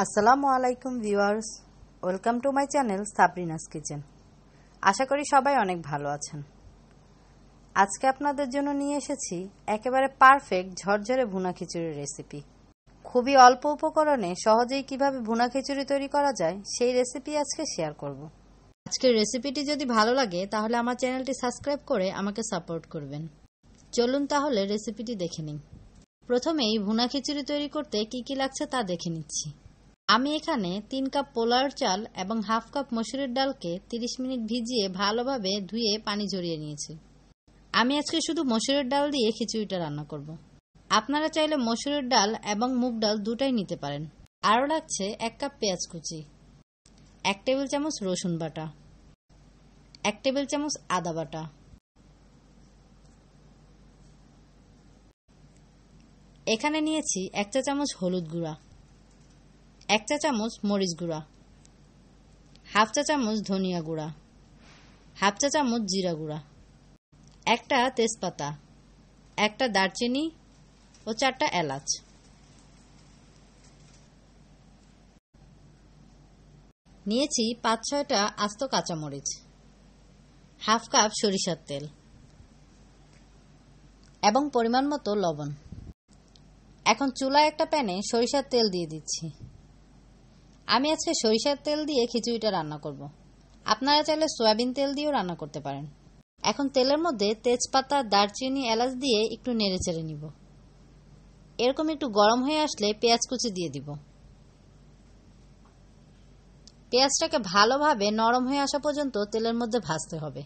আসসালামু আলাইকুম viewers welcome to my channel Sabrina's kitchen আশা করি সবাই অনেক ভালো আছেন আজকে আপনাদের জন্য নিয়ে এসেছি একেবারে পারফেক্ট ঝরঝরে ভুনা খিচুড়ির রেসিপি খুবই অল্প উপকরণে সহজেই কিভাবে ভুনা খিচুড়ি তৈরি করা যায় সেই রেসিপি আজকে শেয়ার করব আজকের রেসিপিটি যদি ভালো লাগে তাহলে আমার চ্যানেলটি সাবস্ক্রাইব করে আমাকে সাপোর্ট করবেন চলুন তাহলে রেসিপিটি দেখে নিন প্রথমেই ভুনা খিচুড়ি তৈরি করতে কি কি লাগছে তা দেখে নিচ্ছি আমি এখানে তিন কাপ পোলাওর চাল এবং হাফ কাপ মসুরের ডালকে তিরিশ মিনিট ভিজিয়ে ভালোভাবে ধুয়ে পানি ঝরিয়ে নিয়েছি আমি আজকে শুধু মসুরের ডাল দিয়ে খিচুড়িটা রান্না করব। আপনারা চাইলে মসুরের ডাল এবং মুগ ডাল দুটাই নিতে পারেন আরও লাগছে এক কাপ পেঁয়াজ কুচি এক টেবিল চামচ রসুন বাটা এক টেবিল চামচ আদা বাটা এখানে নিয়েছি এক চা চামচ হলুদ গুঁড়া এক চা চামচ মরিচ গুঁড়া হাফ চা চামচ ধনিয়া গুঁড়া হাফ চা চামচ জিরা গুঁড়া একটা তেজপাতা একটা দারচিনি ও চারটা এলাচ নিয়েছি পাঁচ ছয়টা আস্ত কাঁচামরিচ হাফ কাপ সরিষার তেল এবং পরিমাণ মতো লবণ এখন চুলায় একটা প্যানে সরিষার তেল দিয়ে দিচ্ছি আমি আজকে সরিষার তেল দিয়ে খিচুড়িটা রান্না করব। আপনারা চাইলে সয়াবিন তেল দিয়েও রান্না করতে পারেন এখন তেলের মধ্যে তেজপাতা দারচিনি এলাচ দিয়ে একটু নেড়ে চেড়ে নিব এরকম একটু গরম হয়ে আসলে পেঁয়াজ কুচি দিয়ে দিব পেঁয়াজটাকে ভালোভাবে নরম হয়ে আসা পর্যন্ত তেলের মধ্যে ভাজতে হবে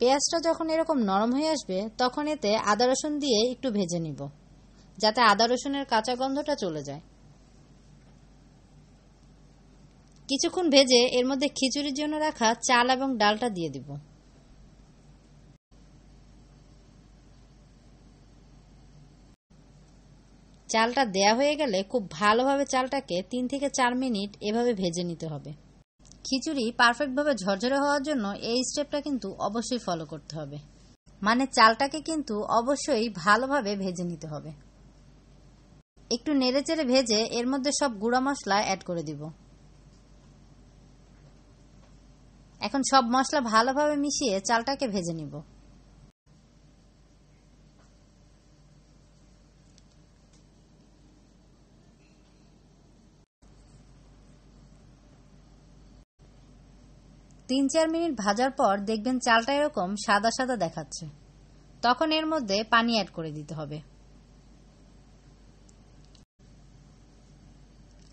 পেঁয়াজটা যখন এরকম নরম হয়ে আসবে তখন এতে আদা রসুন দিয়ে একটু ভেজে নিব যাতে আদা রসুনের কাঁচা গন্ধটা চলে যায় কিছুক্ষণ ভেজে এর মধ্যে খিচুড়ির জন্য রাখা চাল এবং ডালটা দিয়ে দিব চালটা দেয়া হয়ে গেলে খুব ভালোভাবে চালটাকে তিন থেকে চার মিনিট এভাবে ভেজে নিতে হবে খিচুড়ি পারফেক্টভাবে ঝরঝরে হওয়ার জন্য এই স্টেপটা কিন্তু অবশ্যই ফলো করতে হবে মানে চালটাকে কিন্তু অবশ্যই ভালোভাবে ভেজে নিতে হবে একটু নেড়েচেড়ে ভেজে এর মধ্যে সব গুঁড়া মশলা অ্যাড করে দিব এখন সব মশলা ভালোভাবে মিশিয়ে চালটাকে ভেজে নিব তিন চার মিনিট ভাজার পর দেখবেন চালটা এরকম সাদা সাদা দেখাচ্ছে তখন এর মধ্যে পানি অ্যাড করে দিতে হবে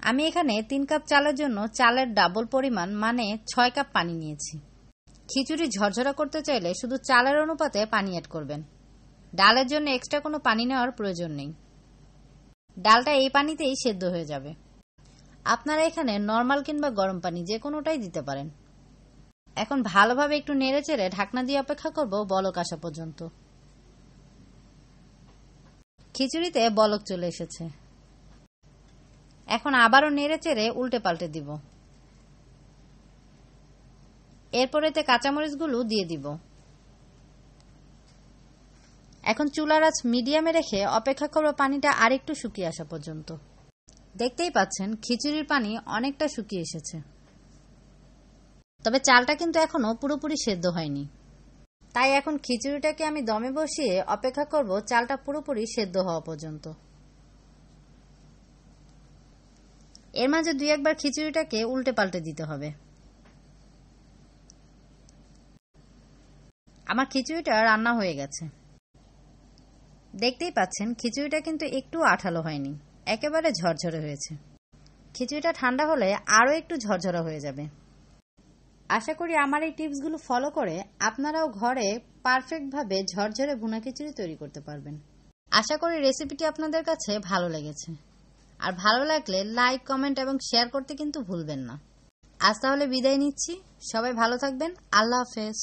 আমি এখানে তিন কাপ চালের জন্য চালের ডাবল পরিমাণ মানে ছয় কাপ পানি নিয়েছি খিচুড়ি ঝরঝরা করতে চাইলে শুধু চালের অনুপাতে পানি অ্যাড করবেন ডালের জন্য এক্সট্রা কোনো পানি নেওয়ার প্রয়োজন নেই ডালটা এই পানিতেই সেদ্ধ হয়ে যাবে আপনারা এখানে নর্মাল কিংবা গরম পানি যে কোনোটাই দিতে পারেন এখন ভালোভাবে একটু নেড়ে চেড়ে ঢাকনা দিয়ে অপেক্ষা করব বলক আসা পর্যন্ত খিচুড়িতে বলক চলে এসেছে এখন আবারও নেড়ে চেড়ে উল্টে পাল্টে দিব এরপর এতে কাঁচামরিচগুলো দিয়ে দিব এখন চুলার আঁচ মিডিয়ামে রেখে অপেক্ষা করব পানিটা আরেকটু শুকিয়ে আসা পর্যন্ত দেখতেই পাচ্ছেন খিচুড়ির পানি অনেকটা শুকিয়ে এসেছে তবে চালটা কিন্তু এখনো পুরোপুরি সেদ্ধ হয়নি তাই এখন খিচুড়িটাকে আমি দমে বসিয়ে অপেক্ষা করব চালটা পুরোপুরি সেদ্ধ হওয়া পর্যন্ত এর মাঝে দুই একবার খিচুড়িটাকে উল্টে পাল্টে দিতে হবে আমার খিচুড়িটা রান্না হয়ে গেছে দেখতেই পাচ্ছেন খিচুড়িটা কিন্তু একটু আঠালো হয়নি একেবারে ঝরঝরে হয়েছে খিচুড়িটা ঠান্ডা হলে আরও একটু ঝরঝরে হয়ে যাবে আশা করি আমার এই টিপসগুলো ফলো করে আপনারাও ঘরে পারফেক্টভাবে ঝরঝরে ভুনা খিচুড়ি তৈরি করতে পারবেন আশা করি রেসিপিটি আপনাদের কাছে ভালো লেগেছে আর ভালো লাগলে লাইক কমেন্ট এবং শেয়ার করতে কিন্তু ভুলবেন না আজ তাহলে বিদায় নিচ্ছি সবাই ভালো থাকবেন আল্লাহ হাফেজ